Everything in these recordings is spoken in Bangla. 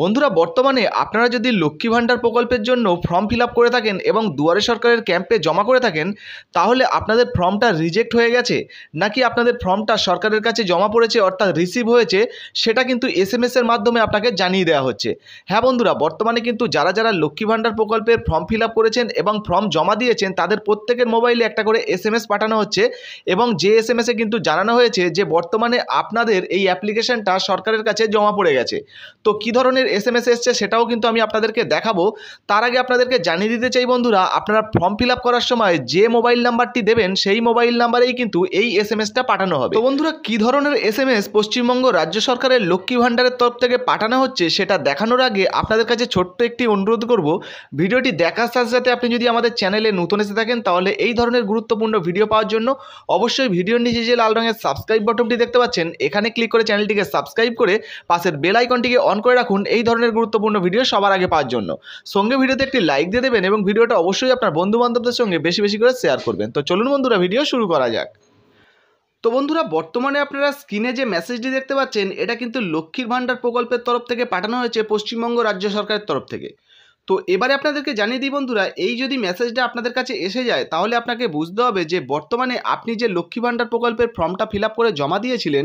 বন্ধুরা বর্তমানে আপনারা যদি লক্ষ্মী ভাণ্ডার প্রকল্পের জন্য ফর্ম ফিল করে থাকেন এবং দুয়ারে সরকারের ক্যাম্পে জমা করে থাকেন তাহলে আপনাদের ফর্মটা রিজেক্ট হয়ে গেছে নাকি আপনাদের ফর্মটা সরকারের কাছে জমা পড়েছে অর্থাৎ রিসিভ হয়েছে সেটা কিন্তু এস এম এর মাধ্যমে আপনাকে জানিয়ে দেওয়া হচ্ছে হ্যাঁ বন্ধুরা বর্তমানে কিন্তু যারা যারা লক্ষ্মী ভাণ্ডার প্রকল্পের ফর্ম ফিল করেছেন এবং ফর্ম জমা দিয়েছেন তাদের প্রত্যেকের মোবাইলে একটা করে এস এম এস পাঠানো হচ্ছে এবং যে এস এম এসে কিন্তু জানানো হয়েছে যে বর্তমানে আপনাদের এই অ্যাপ্লিকেশনটা সরকারের কাছে জমা পড়ে গেছে তো কী ধরনের ধরনের এস এম এসছে সেটাও কিন্তু আমি আপনাদেরকে দেখাবো তার আগে আপনাদেরকে জানিয়ে দিতে চাই বন্ধুরা আপনারা ফর্ম ফিল করার সময় যে মোবাইল নাম্বারটি দেবেন সেই মোবাইল নাম্বারেই কিন্তু এই এস এম এসটা পাঠানো হবে তো বন্ধুরা কী ধরনের এস এম এস পশ্চিমবঙ্গ রাজ্য সরকারের লক্ষ্মী ভাণ্ডারের তরফ থেকে পাঠানো হচ্ছে সেটা দেখানোর আগে আপনাদের কাছে ছোট্ট একটি অনুরোধ করব ভিডিওটি দেখার সাথে সাথে আপনি যদি আমাদের চ্যানেলে নতুন এসে থাকেন তাহলে এই ধরনের গুরুত্বপূর্ণ ভিডিও পাওয়ার জন্য অবশ্যই ভিডিওর নিচে যে লাল রঙের সাবস্ক্রাইব বটনটি দেখতে পাচ্ছেন এখানে ক্লিক করে চ্যানেলটিকে সাবস্ক্রাইব করে পাশের বেল আইকনটিকে অন করে রাখুন এই ধরনের গুরুত্বপূর্ণ ভিডিও সবার আগে পাওয়ার জন্য সঙ্গে ভিডিওতে একটি লাইক দিয়ে দেবেন এবং ভিডিওটা অবশ্যই আপনার বন্ধু বান্ধবদের সঙ্গে বেশি বেশি করে শেয়ার করবেন তো চলুন বন্ধুরা ভিডিও শুরু করা যাক তো বন্ধুরা বর্তমানে আপনারা স্ক্রিনে যে মেসেজটি দেখতে পাচ্ছেন এটা কিন্তু লক্ষ্মীর ভাণ্ডার প্রকল্পের তরফ থেকে পাঠানো হয়েছে পশ্চিমবঙ্গ রাজ্য সরকারের তরফ থেকে তো এবারে আপনাদেরকে জানিয়ে দিই বন্ধুরা এই যদি মেসেজটা আপনাদের কাছে এসে যায় তাহলে আপনাকে বুঝতে হবে যে বর্তমানে আপনি যে লক্ষ্মী ভাণ্ডার প্রকল্পের ফর্মটা ফিল করে জমা দিয়েছিলেন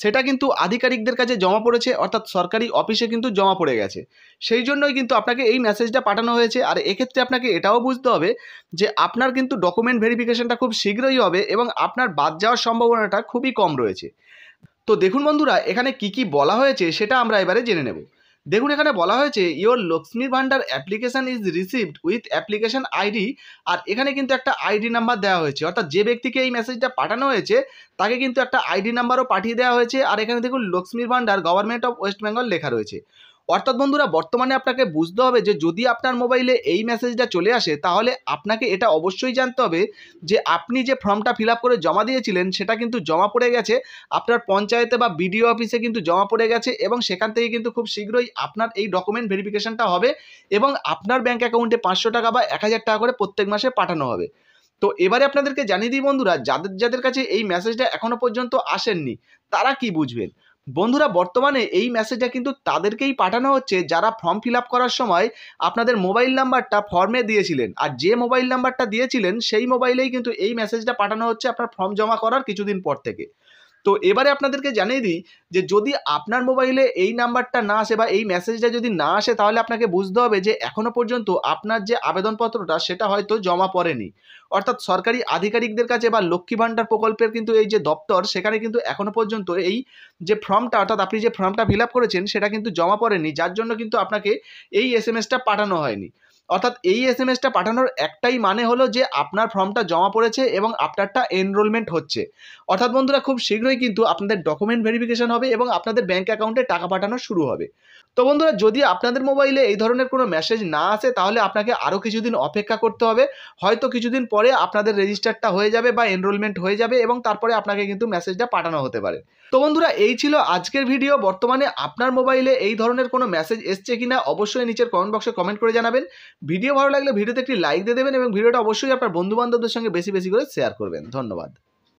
সেটা কিন্তু আধিকারিকদের কাছে জমা পড়েছে অর্থাৎ সরকারি অফিসে কিন্তু জমা পড়ে গেছে সেই জন্যই কিন্তু আপনাকে এই মেসেজটা পাঠানো হয়েছে আর এক্ষেত্রে আপনাকে এটাও বুঝতে হবে যে আপনার কিন্তু ডকুমেন্ট ভেরিফিকেশনটা খুব শীঘ্রই হবে এবং আপনার বাদ যাওয়ার সম্ভাবনাটা খুবই কম রয়েছে তো দেখুন বন্ধুরা এখানে কি কি বলা হয়েছে সেটা আমরা এবারে জেনে নেব দেখুন এখানে বলা হয়েছে your Lakshmi Bhandar application is received with application ID আর এখানে কিন্তু একটা আইডি নাম্বার দেওয়া হয়েছে অর্থাৎ যে ব্যক্তিকে এই মেসেজটা পাঠানো হয়েছে তাকে কিন্তু একটা আইডি নাম্বারও পাঠিয়ে দেওয়া হয়েছে আর এখানে দেখুন লক্ষ্মীর ভান্ডার গভর্নমেন্ট অফ ওয়েস্ট বেঙ্গল লেখা রয়েছে অর্থাৎ বন্ধুরা বর্তমানে আপনাকে বুঝতে হবে যে যদি আপনার মোবাইলে এই মেসেজটা চলে আসে তাহলে আপনাকে এটা অবশ্যই জানতে হবে যে আপনি যে ফর্মটা ফিল করে জমা দিয়েছিলেন সেটা কিন্তু জমা পড়ে গেছে আপনার পঞ্চায়েতে বা বিডিও অফিসে কিন্তু জমা পড়ে গেছে এবং সেখান থেকে কিন্তু খুব শীঘ্রই আপনার এই ডকুমেন্ট ভেরিফিকেশনটা হবে এবং আপনার ব্যাঙ্ক অ্যাকাউন্টে পাঁচশো টাকা বা এক হাজার টাকা করে প্রত্যেক মাসে পাঠানো হবে তো এবারে আপনাদেরকে জানিয়ে দিই বন্ধুরা যাদের যাদের কাছে এই মেসেজটা এখনও পর্যন্ত আসেননি তারা কি বুঝবেন বন্ধুরা বর্তমানে এই মেসেজটা কিন্তু তাদেরকেই পাঠানো হচ্ছে যারা ফর্ম ফিল করার সময় আপনাদের মোবাইল নাম্বারটা ফর্মে দিয়েছিলেন আর যে মোবাইল নাম্বারটা দিয়েছিলেন সেই মোবাইলেই কিন্তু এই মেসেজটা পাঠানো হচ্ছে আপনার ফর্ম জমা করার কিছুদিন পর থেকে তো এবারে আপনাদেরকে জানিয়ে দিই যে যদি আপনার মোবাইলে এই নাম্বারটা না আসে বা এই মেসেজটা যদি না আসে তাহলে আপনাকে বুঝতে হবে যে এখনও পর্যন্ত আপনার যে আবেদনপত্রটা সেটা হয়তো জমা পড়েনি অর্থাৎ সরকারি আধিকারিকদের কাছে বা লক্ষ্মী ভাণ্ডার প্রকল্পের কিন্তু এই যে দপ্তর সেখানে কিন্তু এখনও পর্যন্ত এই যে ফর্মটা অর্থাৎ আপনি যে ফর্মটা ফিল করেছেন সেটা কিন্তু জমা পড়েনি যার জন্য কিন্তু আপনাকে এই এস এম এসটা পাঠানো হয়নি অর্থাৎ এই এস এম এসটা পাঠানোর একটাই মানে হলো যে আপনার ফর্মটা জমা পড়েছে এবং আপনারটা এনরোলমেন্ট হচ্ছে অর্থাৎ বন্ধুরা খুব শীঘ্রই কিন্তু আপনাদের ডকুমেন্ট ভেরিফিকেশান হবে এবং আপনাদের ব্যাঙ্ক অ্যাকাউন্টে টাকা পাঠানো শুরু হবে তো বন্ধুরা যদি আপনাদের মোবাইলে এই ধরনের কোনো মেসেজ না আসে তাহলে আপনাকে আরও কিছুদিন অপেক্ষা করতে হবে হয়তো কিছুদিন পরে আপনাদের রেজিস্টারটা হয়ে যাবে বা এনরোলমেন্ট হয়ে যাবে এবং তারপরে আপনাকে কিন্তু মেসেজটা পাঠানো হতে পারে তো বন্ধুরা এই ছিল আজকের ভিডিও বর্তমানে আপনার মোবাইলে এই ধরনের কোনো মেসেজ এসছে কিনা অবশ্যই নিচের কমেন্ট বক্সে কমেন্ট করে জানাবেন ভিডিও ভালো লাগলে ভিডিওতে একটি লাইক দিয়ে দেবেন এবং ভিডিওটা অবশ্যই আপনার বন্ধুবান্ধবদের সঙ্গে বেশি বেশি করে শেয়ার করবেন ধন্যবাদ